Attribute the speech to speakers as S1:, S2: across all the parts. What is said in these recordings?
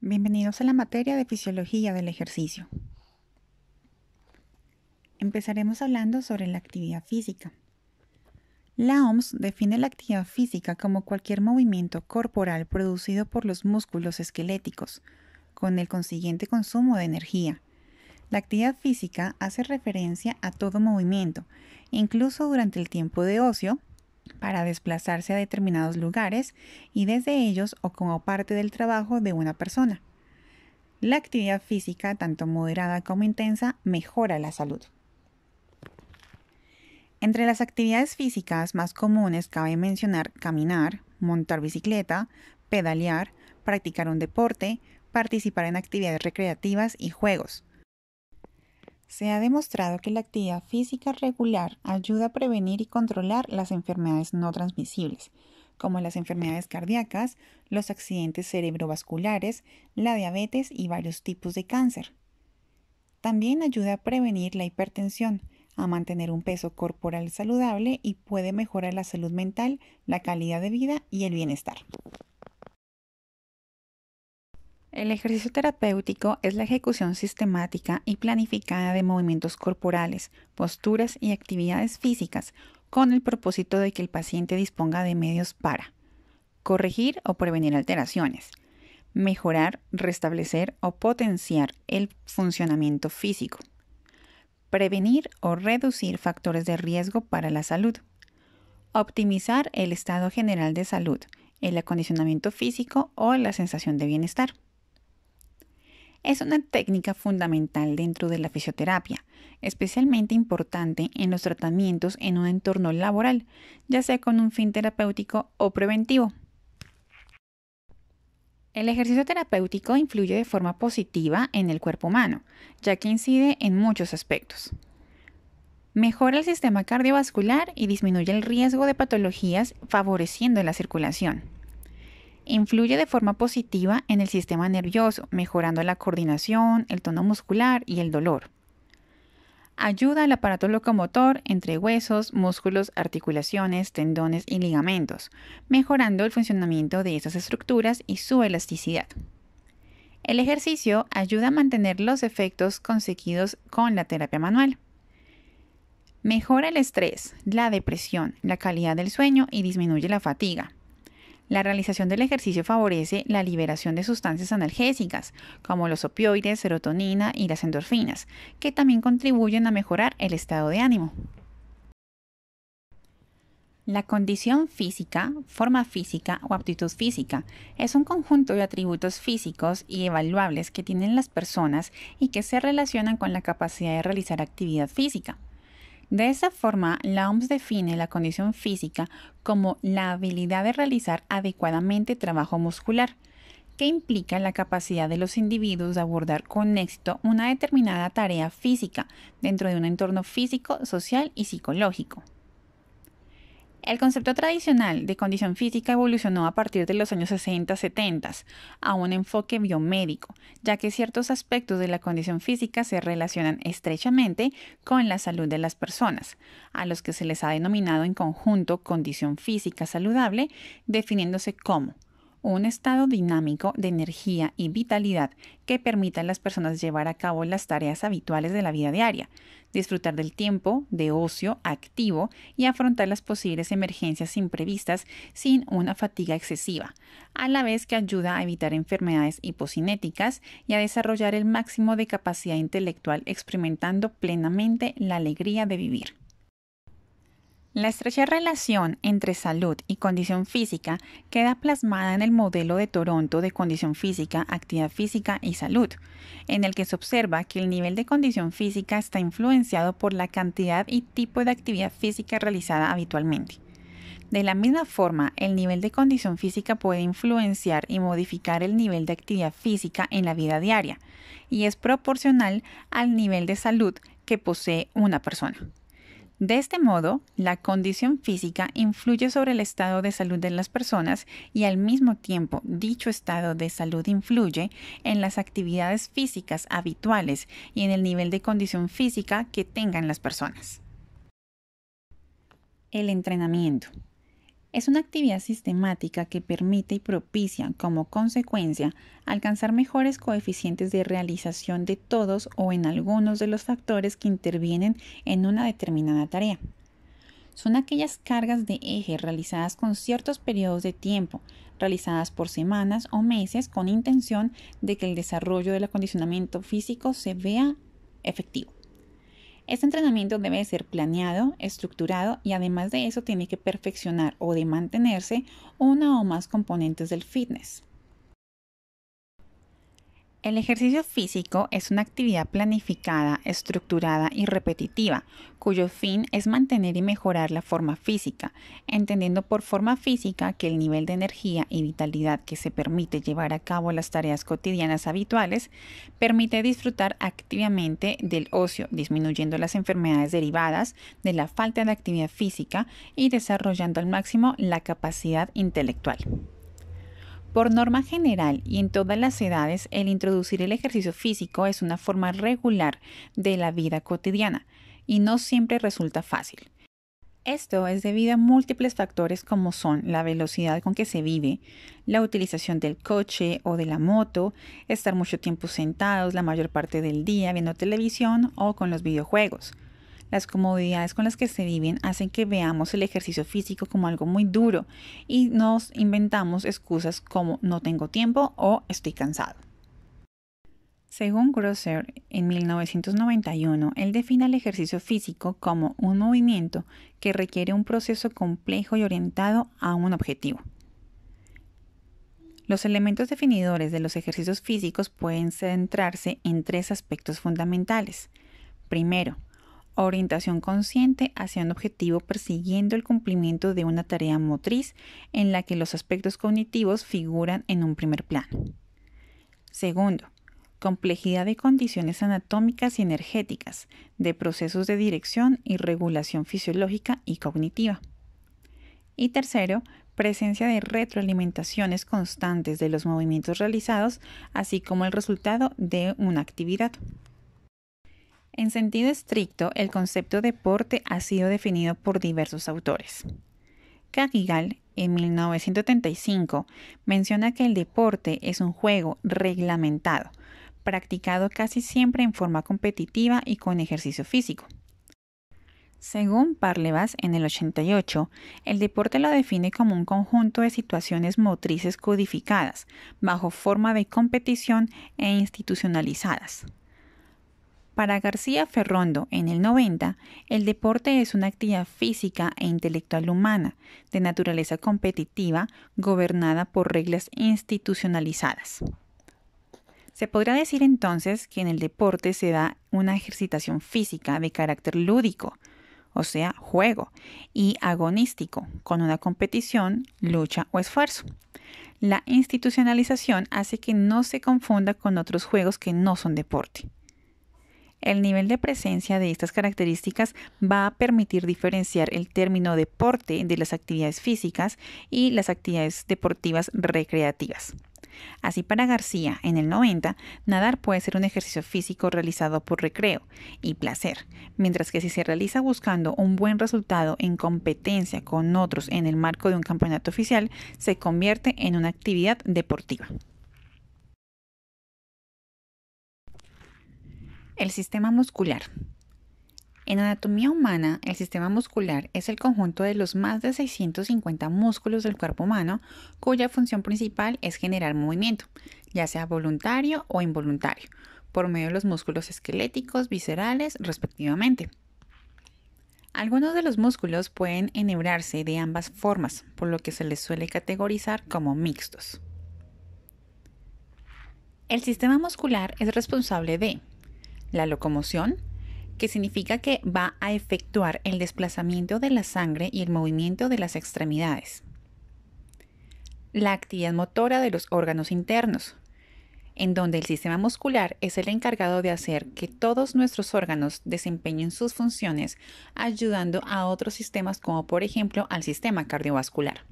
S1: Bienvenidos a la materia de fisiología del ejercicio. Empezaremos hablando sobre la actividad física. La OMS define la actividad física como cualquier movimiento corporal producido por los músculos esqueléticos, con el consiguiente consumo de energía. La actividad física hace referencia a todo movimiento, incluso durante el tiempo de ocio, para desplazarse a determinados lugares y desde ellos o como parte del trabajo de una persona. La actividad física, tanto moderada como intensa, mejora la salud. Entre las actividades físicas más comunes cabe mencionar caminar, montar bicicleta, pedalear, practicar un deporte, participar en actividades recreativas y juegos. Se ha demostrado que la actividad física regular ayuda a prevenir y controlar las enfermedades no transmisibles, como las enfermedades cardíacas, los accidentes cerebrovasculares, la diabetes y varios tipos de cáncer. También ayuda a prevenir la hipertensión, a mantener un peso corporal saludable y puede mejorar la salud mental, la calidad de vida y el bienestar. El ejercicio terapéutico es la ejecución sistemática y planificada de movimientos corporales, posturas y actividades físicas con el propósito de que el paciente disponga de medios para corregir o prevenir alteraciones, mejorar, restablecer o potenciar el funcionamiento físico, prevenir o reducir factores de riesgo para la salud, optimizar el estado general de salud, el acondicionamiento físico o la sensación de bienestar es una técnica fundamental dentro de la fisioterapia, especialmente importante en los tratamientos en un entorno laboral, ya sea con un fin terapéutico o preventivo. El ejercicio terapéutico influye de forma positiva en el cuerpo humano, ya que incide en muchos aspectos. Mejora el sistema cardiovascular y disminuye el riesgo de patologías favoreciendo la circulación influye de forma positiva en el sistema nervioso, mejorando la coordinación, el tono muscular y el dolor. Ayuda al aparato locomotor entre huesos, músculos, articulaciones, tendones y ligamentos, mejorando el funcionamiento de esas estructuras y su elasticidad. El ejercicio ayuda a mantener los efectos conseguidos con la terapia manual. Mejora el estrés, la depresión, la calidad del sueño y disminuye la fatiga. La realización del ejercicio favorece la liberación de sustancias analgésicas, como los opioides, serotonina y las endorfinas, que también contribuyen a mejorar el estado de ánimo. La condición física, forma física o aptitud física es un conjunto de atributos físicos y evaluables que tienen las personas y que se relacionan con la capacidad de realizar actividad física. De esa forma, la OMS define la condición física como la habilidad de realizar adecuadamente trabajo muscular, que implica la capacidad de los individuos de abordar con éxito una determinada tarea física dentro de un entorno físico, social y psicológico. El concepto tradicional de condición física evolucionó a partir de los años 60-70 a un enfoque biomédico, ya que ciertos aspectos de la condición física se relacionan estrechamente con la salud de las personas, a los que se les ha denominado en conjunto condición física saludable, definiéndose como un estado dinámico de energía y vitalidad que permita a las personas llevar a cabo las tareas habituales de la vida diaria, disfrutar del tiempo de ocio activo y afrontar las posibles emergencias imprevistas sin una fatiga excesiva, a la vez que ayuda a evitar enfermedades hipocinéticas y a desarrollar el máximo de capacidad intelectual experimentando plenamente la alegría de vivir. La estrecha relación entre salud y condición física queda plasmada en el modelo de Toronto de condición física, actividad física y salud, en el que se observa que el nivel de condición física está influenciado por la cantidad y tipo de actividad física realizada habitualmente. De la misma forma, el nivel de condición física puede influenciar y modificar el nivel de actividad física en la vida diaria y es proporcional al nivel de salud que posee una persona. De este modo, la condición física influye sobre el estado de salud de las personas y al mismo tiempo dicho estado de salud influye en las actividades físicas habituales y en el nivel de condición física que tengan las personas. El entrenamiento. Es una actividad sistemática que permite y propicia como consecuencia alcanzar mejores coeficientes de realización de todos o en algunos de los factores que intervienen en una determinada tarea. Son aquellas cargas de eje realizadas con ciertos periodos de tiempo, realizadas por semanas o meses con intención de que el desarrollo del acondicionamiento físico se vea efectivo. Este entrenamiento debe ser planeado, estructurado y además de eso tiene que perfeccionar o de mantenerse una o más componentes del fitness. El ejercicio físico es una actividad planificada, estructurada y repetitiva, cuyo fin es mantener y mejorar la forma física, entendiendo por forma física que el nivel de energía y vitalidad que se permite llevar a cabo las tareas cotidianas habituales permite disfrutar activamente del ocio, disminuyendo las enfermedades derivadas de la falta de actividad física y desarrollando al máximo la capacidad intelectual. Por norma general y en todas las edades, el introducir el ejercicio físico es una forma regular de la vida cotidiana y no siempre resulta fácil. Esto es debido a múltiples factores como son la velocidad con que se vive, la utilización del coche o de la moto, estar mucho tiempo sentados la mayor parte del día viendo televisión o con los videojuegos. Las comodidades con las que se viven hacen que veamos el ejercicio físico como algo muy duro y nos inventamos excusas como no tengo tiempo o estoy cansado. Según Grosser, en 1991, él define el ejercicio físico como un movimiento que requiere un proceso complejo y orientado a un objetivo. Los elementos definidores de los ejercicios físicos pueden centrarse en tres aspectos fundamentales. Primero, orientación consciente hacia un objetivo persiguiendo el cumplimiento de una tarea motriz en la que los aspectos cognitivos figuran en un primer plano. Segundo, complejidad de condiciones anatómicas y energéticas, de procesos de dirección y regulación fisiológica y cognitiva. Y tercero, presencia de retroalimentaciones constantes de los movimientos realizados, así como el resultado de una actividad. En sentido estricto, el concepto deporte ha sido definido por diversos autores. Cagigal, en 1935, menciona que el deporte es un juego reglamentado, practicado casi siempre en forma competitiva y con ejercicio físico. Según Parlevas, en el 88, el deporte lo define como un conjunto de situaciones motrices codificadas, bajo forma de competición e institucionalizadas. Para García Ferrondo, en el 90, el deporte es una actividad física e intelectual humana, de naturaleza competitiva, gobernada por reglas institucionalizadas. Se podrá decir entonces que en el deporte se da una ejercitación física de carácter lúdico, o sea, juego, y agonístico, con una competición, lucha o esfuerzo. La institucionalización hace que no se confunda con otros juegos que no son deporte. El nivel de presencia de estas características va a permitir diferenciar el término deporte de las actividades físicas y las actividades deportivas recreativas. Así para García, en el 90, nadar puede ser un ejercicio físico realizado por recreo y placer, mientras que si se realiza buscando un buen resultado en competencia con otros en el marco de un campeonato oficial, se convierte en una actividad deportiva. El sistema muscular. En anatomía humana, el sistema muscular es el conjunto de los más de 650 músculos del cuerpo humano cuya función principal es generar movimiento, ya sea voluntario o involuntario, por medio de los músculos esqueléticos, viscerales, respectivamente. Algunos de los músculos pueden enhebrarse de ambas formas, por lo que se les suele categorizar como mixtos. El sistema muscular es responsable de la locomoción, que significa que va a efectuar el desplazamiento de la sangre y el movimiento de las extremidades. La actividad motora de los órganos internos, en donde el sistema muscular es el encargado de hacer que todos nuestros órganos desempeñen sus funciones, ayudando a otros sistemas como por ejemplo al sistema cardiovascular.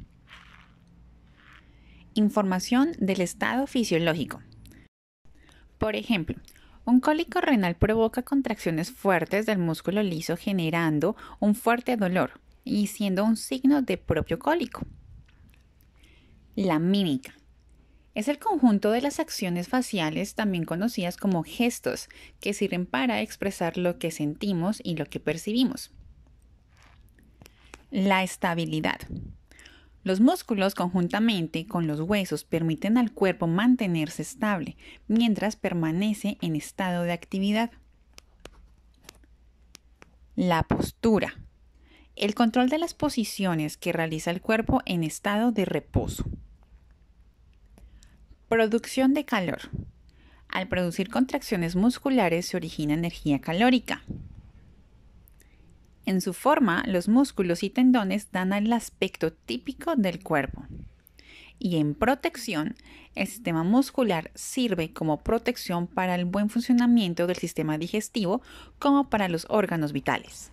S1: Información del estado fisiológico. Por ejemplo, un cólico renal provoca contracciones fuertes del músculo liso generando un fuerte dolor y siendo un signo de propio cólico. La mímica. Es el conjunto de las acciones faciales, también conocidas como gestos, que sirven para expresar lo que sentimos y lo que percibimos. La estabilidad. Los músculos conjuntamente con los huesos permiten al cuerpo mantenerse estable mientras permanece en estado de actividad. La postura. El control de las posiciones que realiza el cuerpo en estado de reposo. Producción de calor. Al producir contracciones musculares se origina energía calórica. En su forma, los músculos y tendones dan el aspecto típico del cuerpo. Y en protección, el sistema muscular sirve como protección para el buen funcionamiento del sistema digestivo como para los órganos vitales.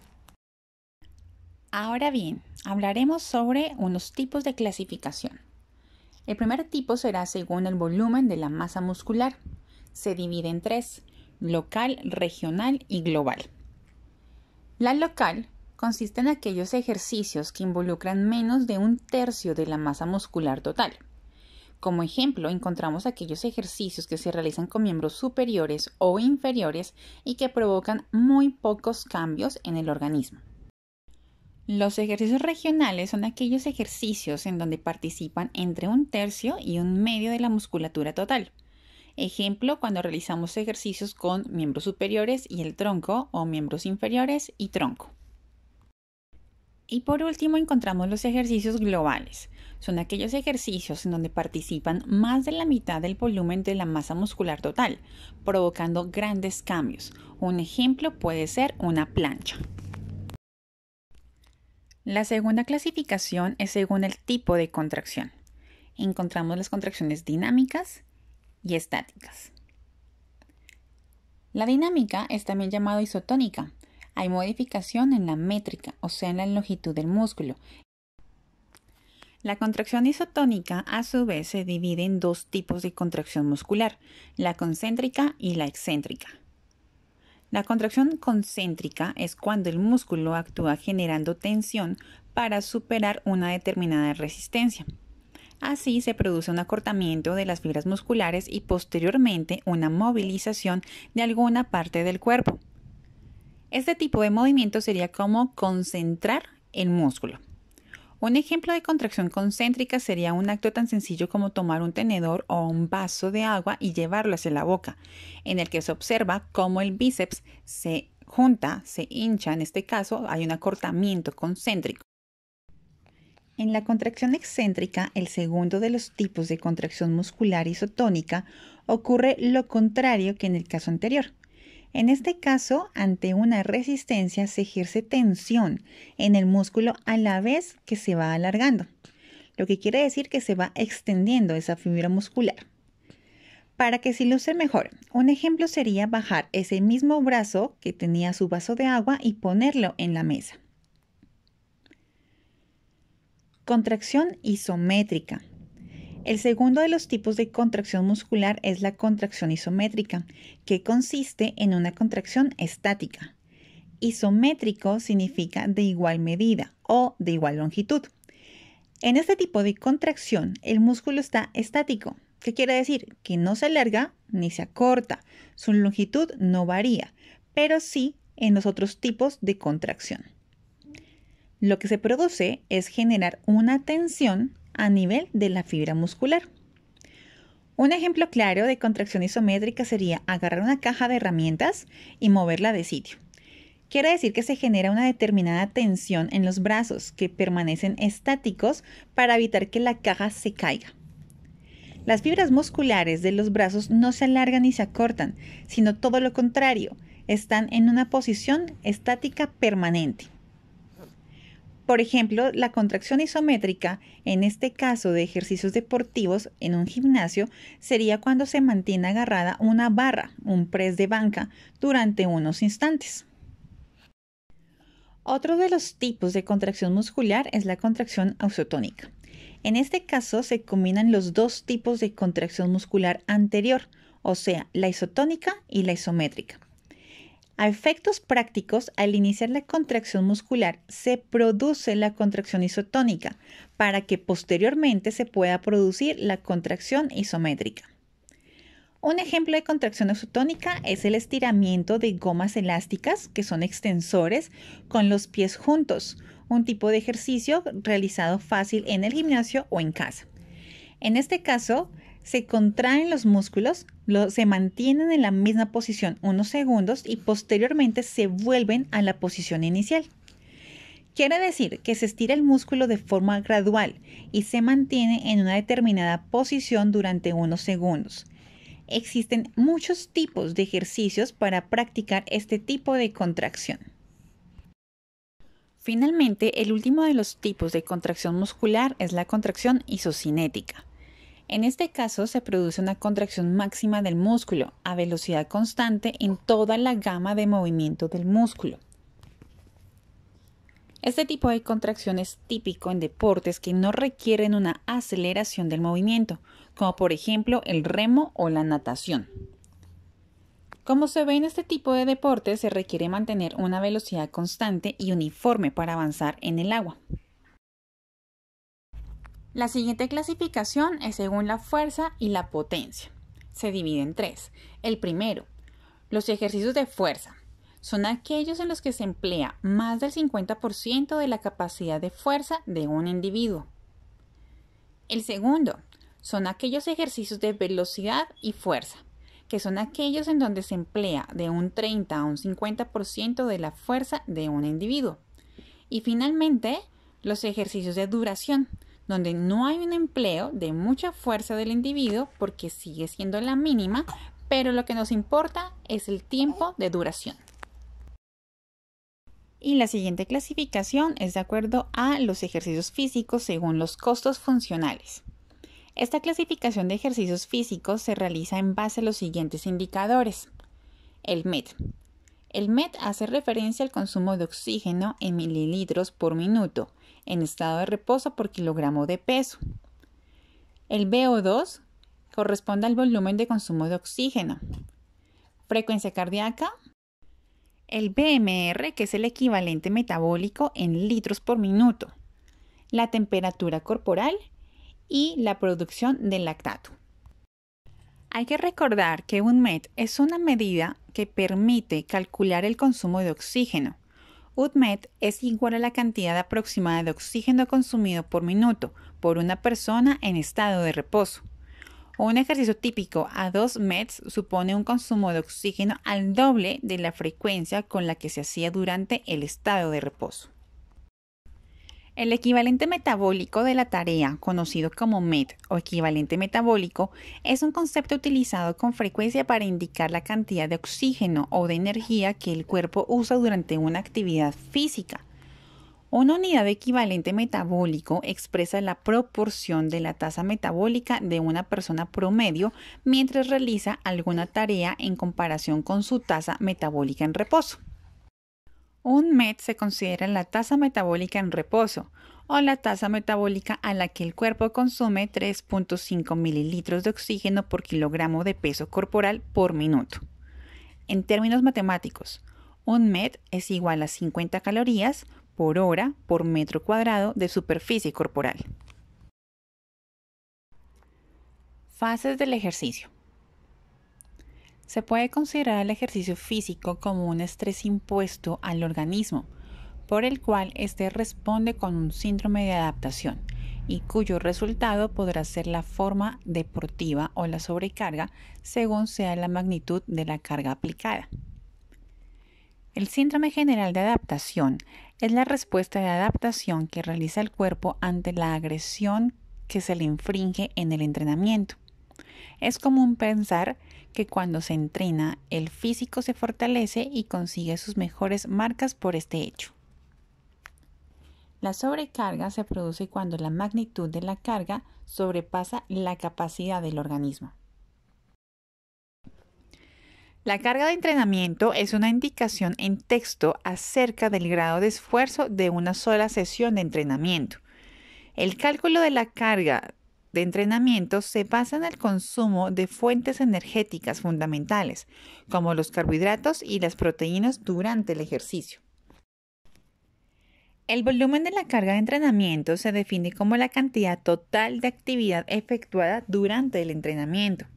S1: Ahora bien, hablaremos sobre unos tipos de clasificación. El primer tipo será según el volumen de la masa muscular. Se divide en tres, local, regional y global. La local consiste en aquellos ejercicios que involucran menos de un tercio de la masa muscular total. Como ejemplo, encontramos aquellos ejercicios que se realizan con miembros superiores o inferiores y que provocan muy pocos cambios en el organismo. Los ejercicios regionales son aquellos ejercicios en donde participan entre un tercio y un medio de la musculatura total. Ejemplo, cuando realizamos ejercicios con miembros superiores y el tronco o miembros inferiores y tronco. Y por último encontramos los ejercicios globales. Son aquellos ejercicios en donde participan más de la mitad del volumen de la masa muscular total, provocando grandes cambios. Un ejemplo puede ser una plancha. La segunda clasificación es según el tipo de contracción. Encontramos las contracciones dinámicas, y estáticas. La dinámica es también llamada isotónica. Hay modificación en la métrica, o sea, en la longitud del músculo. La contracción isotónica a su vez se divide en dos tipos de contracción muscular, la concéntrica y la excéntrica. La contracción concéntrica es cuando el músculo actúa generando tensión para superar una determinada resistencia. Así se produce un acortamiento de las fibras musculares y posteriormente una movilización de alguna parte del cuerpo. Este tipo de movimiento sería como concentrar el músculo. Un ejemplo de contracción concéntrica sería un acto tan sencillo como tomar un tenedor o un vaso de agua y llevarlo hacia la boca, en el que se observa cómo el bíceps se junta, se hincha, en este caso hay un acortamiento concéntrico. En la contracción excéntrica, el segundo de los tipos de contracción muscular isotónica, ocurre lo contrario que en el caso anterior. En este caso, ante una resistencia se ejerce tensión en el músculo a la vez que se va alargando, lo que quiere decir que se va extendiendo esa fibra muscular. Para que se ilustre mejor, un ejemplo sería bajar ese mismo brazo que tenía su vaso de agua y ponerlo en la mesa. Contracción isométrica. El segundo de los tipos de contracción muscular es la contracción isométrica, que consiste en una contracción estática. Isométrico significa de igual medida o de igual longitud. En este tipo de contracción, el músculo está estático. que quiere decir? Que no se alarga ni se acorta. Su longitud no varía, pero sí en los otros tipos de contracción. Lo que se produce es generar una tensión a nivel de la fibra muscular. Un ejemplo claro de contracción isométrica sería agarrar una caja de herramientas y moverla de sitio. Quiere decir que se genera una determinada tensión en los brazos que permanecen estáticos para evitar que la caja se caiga. Las fibras musculares de los brazos no se alargan ni se acortan, sino todo lo contrario, están en una posición estática permanente. Por ejemplo, la contracción isométrica, en este caso de ejercicios deportivos en un gimnasio, sería cuando se mantiene agarrada una barra, un press de banca, durante unos instantes. Otro de los tipos de contracción muscular es la contracción ausotónica. En este caso se combinan los dos tipos de contracción muscular anterior, o sea, la isotónica y la isométrica. A efectos prácticos, al iniciar la contracción muscular se produce la contracción isotónica para que posteriormente se pueda producir la contracción isométrica. Un ejemplo de contracción isotónica es el estiramiento de gomas elásticas, que son extensores, con los pies juntos, un tipo de ejercicio realizado fácil en el gimnasio o en casa. En este caso, se contraen los músculos, se mantienen en la misma posición unos segundos y posteriormente se vuelven a la posición inicial. Quiere decir que se estira el músculo de forma gradual y se mantiene en una determinada posición durante unos segundos. Existen muchos tipos de ejercicios para practicar este tipo de contracción. Finalmente, el último de los tipos de contracción muscular es la contracción isocinética. En este caso se produce una contracción máxima del músculo a velocidad constante en toda la gama de movimiento del músculo. Este tipo de contracción es típico en deportes que no requieren una aceleración del movimiento, como por ejemplo el remo o la natación. Como se ve en este tipo de deportes, se requiere mantener una velocidad constante y uniforme para avanzar en el agua. La siguiente clasificación es según la fuerza y la potencia. Se divide en tres. El primero, los ejercicios de fuerza. Son aquellos en los que se emplea más del 50% de la capacidad de fuerza de un individuo. El segundo, son aquellos ejercicios de velocidad y fuerza, que son aquellos en donde se emplea de un 30 a un 50% de la fuerza de un individuo. Y finalmente, los ejercicios de duración, donde no hay un empleo de mucha fuerza del individuo porque sigue siendo la mínima, pero lo que nos importa es el tiempo de duración. Y la siguiente clasificación es de acuerdo a los ejercicios físicos según los costos funcionales. Esta clasificación de ejercicios físicos se realiza en base a los siguientes indicadores. El MET. El MET hace referencia al consumo de oxígeno en mililitros por minuto, en estado de reposo por kilogramo de peso. El VO2 corresponde al volumen de consumo de oxígeno. Frecuencia cardíaca. El BMR, que es el equivalente metabólico en litros por minuto. La temperatura corporal y la producción de lactato. Hay que recordar que un MET es una medida que permite calcular el consumo de oxígeno UDMET es igual a la cantidad aproximada de oxígeno consumido por minuto por una persona en estado de reposo. Un ejercicio típico a 2 METs supone un consumo de oxígeno al doble de la frecuencia con la que se hacía durante el estado de reposo. El equivalente metabólico de la tarea, conocido como MET o equivalente metabólico, es un concepto utilizado con frecuencia para indicar la cantidad de oxígeno o de energía que el cuerpo usa durante una actividad física. Una unidad de equivalente metabólico expresa la proporción de la tasa metabólica de una persona promedio mientras realiza alguna tarea en comparación con su tasa metabólica en reposo. Un MET se considera la tasa metabólica en reposo o la tasa metabólica a la que el cuerpo consume 3.5 mililitros de oxígeno por kilogramo de peso corporal por minuto. En términos matemáticos, un MET es igual a 50 calorías por hora por metro cuadrado de superficie corporal. Fases del ejercicio. Se puede considerar el ejercicio físico como un estrés impuesto al organismo, por el cual éste responde con un síndrome de adaptación y cuyo resultado podrá ser la forma deportiva o la sobrecarga según sea la magnitud de la carga aplicada. El síndrome general de adaptación es la respuesta de adaptación que realiza el cuerpo ante la agresión que se le infringe en el entrenamiento. Es común pensar que cuando se entrena el físico se fortalece y consigue sus mejores marcas por este hecho. La sobrecarga se produce cuando la magnitud de la carga sobrepasa la capacidad del organismo. La carga de entrenamiento es una indicación en texto acerca del grado de esfuerzo de una sola sesión de entrenamiento. El cálculo de la carga de entrenamiento se en el consumo de fuentes energéticas fundamentales, como los carbohidratos y las proteínas durante el ejercicio. El volumen de la carga de entrenamiento se define como la cantidad total de actividad efectuada durante el entrenamiento.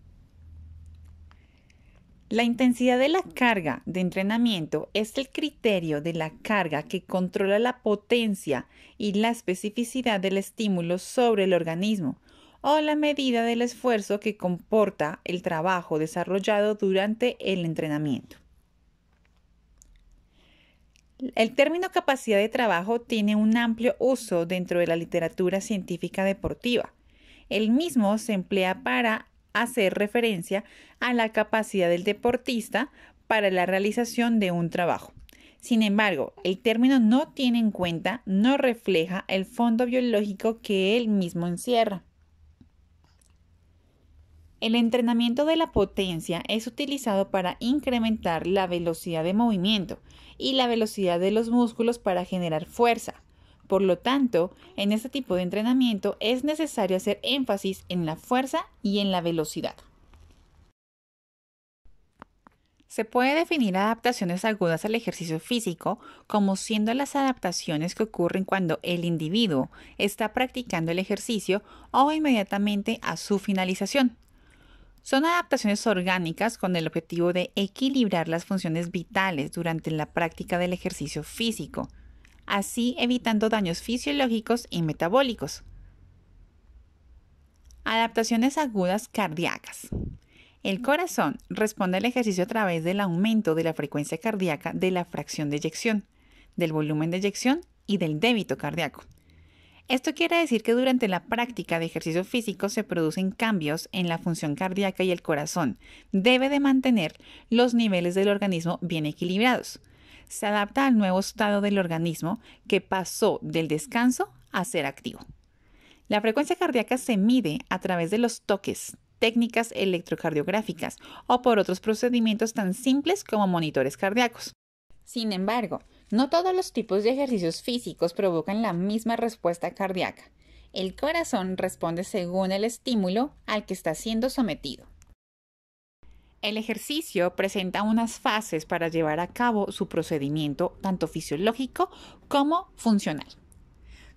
S1: La intensidad de la carga de entrenamiento es el criterio de la carga que controla la potencia y la especificidad del estímulo sobre el organismo, o la medida del esfuerzo que comporta el trabajo desarrollado durante el entrenamiento. El término capacidad de trabajo tiene un amplio uso dentro de la literatura científica deportiva. El mismo se emplea para hacer referencia a la capacidad del deportista para la realización de un trabajo. Sin embargo, el término no tiene en cuenta, no refleja el fondo biológico que él mismo encierra. El entrenamiento de la potencia es utilizado para incrementar la velocidad de movimiento y la velocidad de los músculos para generar fuerza. Por lo tanto, en este tipo de entrenamiento es necesario hacer énfasis en la fuerza y en la velocidad. Se puede definir adaptaciones agudas al ejercicio físico como siendo las adaptaciones que ocurren cuando el individuo está practicando el ejercicio o inmediatamente a su finalización. Son adaptaciones orgánicas con el objetivo de equilibrar las funciones vitales durante la práctica del ejercicio físico, así evitando daños fisiológicos y metabólicos. Adaptaciones agudas cardíacas. El corazón responde al ejercicio a través del aumento de la frecuencia cardíaca de la fracción de eyección, del volumen de eyección y del débito cardíaco. Esto quiere decir que durante la práctica de ejercicio físico se producen cambios en la función cardíaca y el corazón. Debe de mantener los niveles del organismo bien equilibrados. Se adapta al nuevo estado del organismo que pasó del descanso a ser activo. La frecuencia cardíaca se mide a través de los toques, técnicas electrocardiográficas o por otros procedimientos tan simples como monitores cardíacos. Sin embargo, no todos los tipos de ejercicios físicos provocan la misma respuesta cardíaca. El corazón responde según el estímulo al que está siendo sometido. El ejercicio presenta unas fases para llevar a cabo su procedimiento tanto fisiológico como funcional.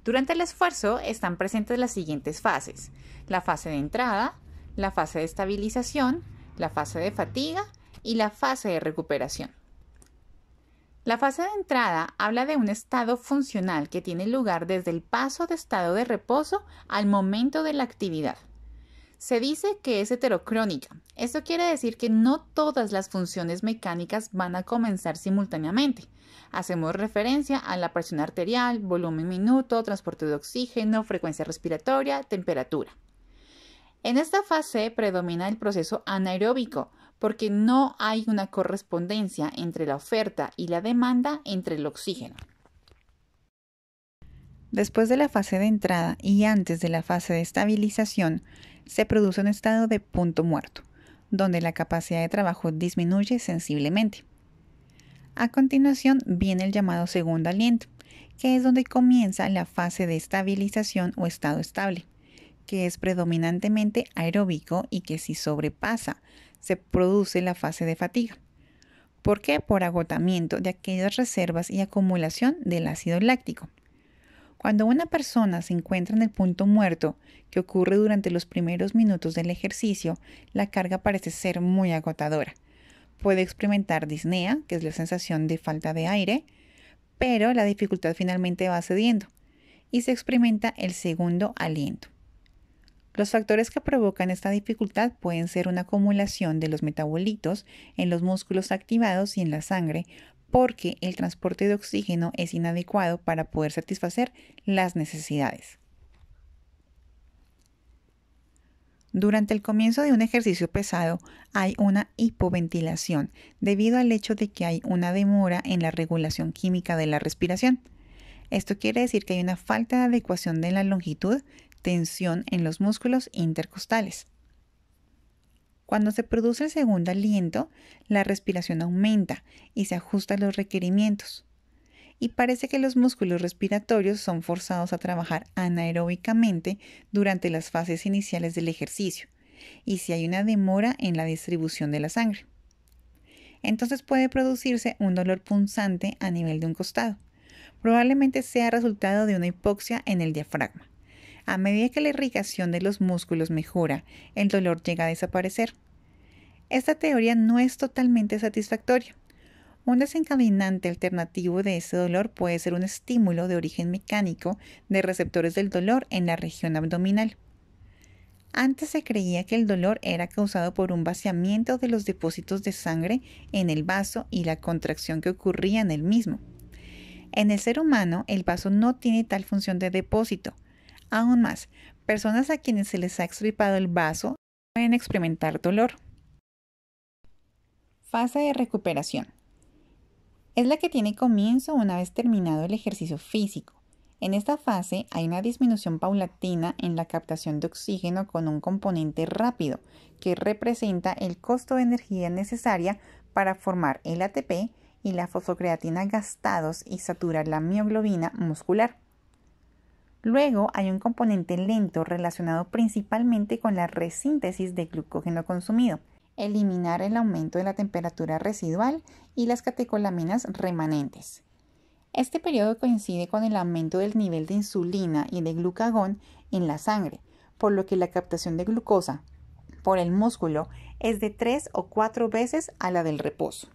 S1: Durante el esfuerzo están presentes las siguientes fases, la fase de entrada, la fase de estabilización, la fase de fatiga y la fase de recuperación. La fase de entrada habla de un estado funcional que tiene lugar desde el paso de estado de reposo al momento de la actividad. Se dice que es heterocrónica. Esto quiere decir que no todas las funciones mecánicas van a comenzar simultáneamente. Hacemos referencia a la presión arterial, volumen minuto, transporte de oxígeno, frecuencia respiratoria, temperatura. En esta fase predomina el proceso anaeróbico, porque no hay una correspondencia entre la oferta y la demanda entre el oxígeno. Después de la fase de entrada y antes de la fase de estabilización, se produce un estado de punto muerto, donde la capacidad de trabajo disminuye sensiblemente. A continuación viene el llamado segundo aliento, que es donde comienza la fase de estabilización o estado estable, que es predominantemente aeróbico y que si sobrepasa se produce la fase de fatiga. ¿Por qué? Por agotamiento de aquellas reservas y acumulación del ácido láctico. Cuando una persona se encuentra en el punto muerto, que ocurre durante los primeros minutos del ejercicio, la carga parece ser muy agotadora. Puede experimentar disnea, que es la sensación de falta de aire, pero la dificultad finalmente va cediendo y se experimenta el segundo aliento. Los factores que provocan esta dificultad pueden ser una acumulación de los metabolitos en los músculos activados y en la sangre, porque el transporte de oxígeno es inadecuado para poder satisfacer las necesidades. Durante el comienzo de un ejercicio pesado hay una hipoventilación debido al hecho de que hay una demora en la regulación química de la respiración. Esto quiere decir que hay una falta de adecuación de la longitud tensión en los músculos intercostales. Cuando se produce el segundo aliento, la respiración aumenta y se ajusta a los requerimientos. Y parece que los músculos respiratorios son forzados a trabajar anaeróbicamente durante las fases iniciales del ejercicio, y si hay una demora en la distribución de la sangre. Entonces puede producirse un dolor punzante a nivel de un costado. Probablemente sea resultado de una hipoxia en el diafragma. A medida que la irrigación de los músculos mejora, el dolor llega a desaparecer. Esta teoría no es totalmente satisfactoria. Un desencadenante alternativo de ese dolor puede ser un estímulo de origen mecánico de receptores del dolor en la región abdominal. Antes se creía que el dolor era causado por un vaciamiento de los depósitos de sangre en el vaso y la contracción que ocurría en el mismo. En el ser humano, el vaso no tiene tal función de depósito, Aún más, personas a quienes se les ha extirpado el vaso pueden experimentar dolor. Fase de recuperación. Es la que tiene comienzo una vez terminado el ejercicio físico. En esta fase hay una disminución paulatina en la captación de oxígeno con un componente rápido, que representa el costo de energía necesaria para formar el ATP y la fosfocreatina gastados y saturar la mioglobina muscular. Luego hay un componente lento relacionado principalmente con la resíntesis de glucógeno consumido, eliminar el aumento de la temperatura residual y las catecolaminas remanentes. Este periodo coincide con el aumento del nivel de insulina y de glucagón en la sangre, por lo que la captación de glucosa por el músculo es de tres o cuatro veces a la del reposo.